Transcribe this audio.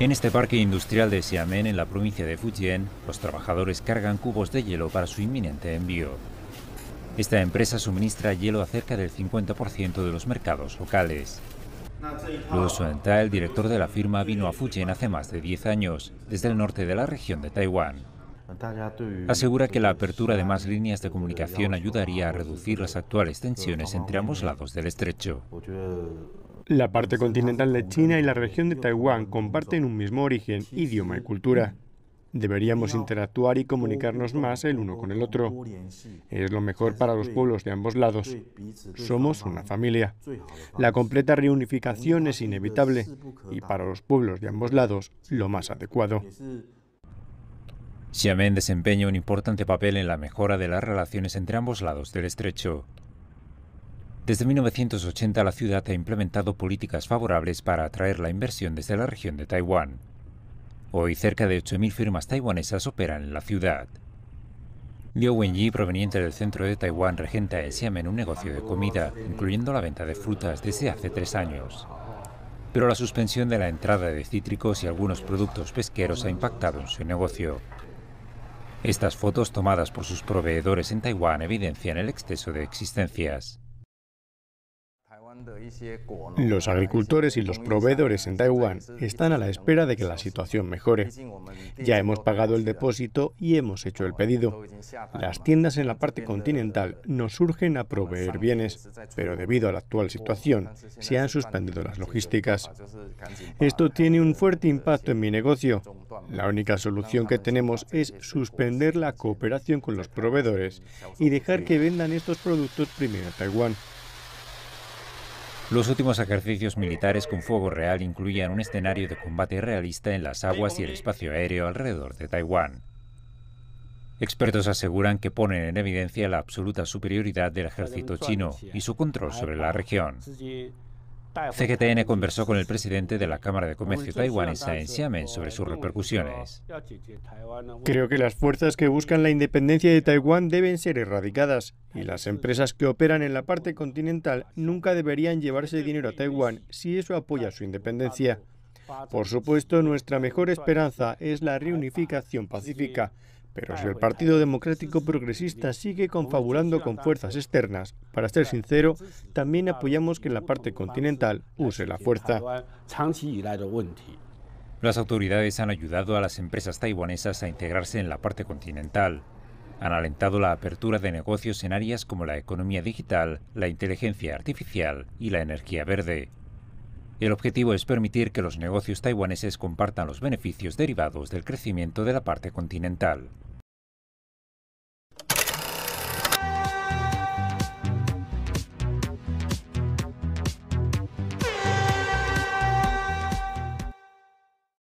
En este parque industrial de Xiamen, en la provincia de Fujian, los trabajadores cargan cubos de hielo para su inminente envío. Esta empresa suministra hielo a cerca del 50% de los mercados locales. Luo Suenta, el director de la firma, vino a Fujian hace más de 10 años, desde el norte de la región de Taiwán. Asegura que la apertura de más líneas de comunicación ayudaría a reducir las actuales tensiones entre ambos lados del estrecho. La parte continental de China y la región de Taiwán comparten un mismo origen, idioma y cultura. Deberíamos interactuar y comunicarnos más el uno con el otro. Es lo mejor para los pueblos de ambos lados. Somos una familia. La completa reunificación es inevitable y para los pueblos de ambos lados lo más adecuado. Xiamen desempeña un importante papel en la mejora de las relaciones entre ambos lados del estrecho. Desde 1980 la ciudad ha implementado políticas favorables para atraer la inversión desde la región de Taiwán. Hoy cerca de 8.000 firmas taiwanesas operan en la ciudad. Liu Wenji, proveniente del centro de Taiwán, regenta en Xiamen un negocio de comida, incluyendo la venta de frutas desde hace tres años. Pero la suspensión de la entrada de cítricos y algunos productos pesqueros ha impactado en su negocio. Estas fotos tomadas por sus proveedores en Taiwán evidencian el exceso de existencias. Los agricultores y los proveedores en Taiwán están a la espera de que la situación mejore. Ya hemos pagado el depósito y hemos hecho el pedido. Las tiendas en la parte continental nos surgen a proveer bienes, pero debido a la actual situación se han suspendido las logísticas. Esto tiene un fuerte impacto en mi negocio. La única solución que tenemos es suspender pues, la cooperación con los proveedores y dejar que vendan estos productos primero a Taiwán. Los últimos ejercicios militares con fuego real incluían un escenario de combate realista en las aguas y el espacio aéreo alrededor de Taiwán. Expertos aseguran que ponen en evidencia la absoluta superioridad del ejército chino y su control sobre la región. CGTN conversó con el presidente de la Cámara de Comercio taiwanesa en Xiamen sobre sus repercusiones. Creo que las fuerzas que buscan la independencia de Taiwán deben ser erradicadas y las empresas que operan en la parte continental nunca deberían llevarse dinero a Taiwán si eso apoya su independencia. Por supuesto, nuestra mejor esperanza es la reunificación pacífica, pero ah, si el Partido Democrático Progresista sigue confabulando con fuerzas externas, para ser sincero, también apoyamos que la parte continental use la fuerza. Las autoridades han ayudado a las empresas taiwanesas a integrarse en la parte continental. Han alentado la apertura de negocios en áreas como la economía digital, la inteligencia artificial y la energía verde. El objetivo es permitir que los negocios taiwaneses compartan los beneficios derivados del crecimiento de la parte continental.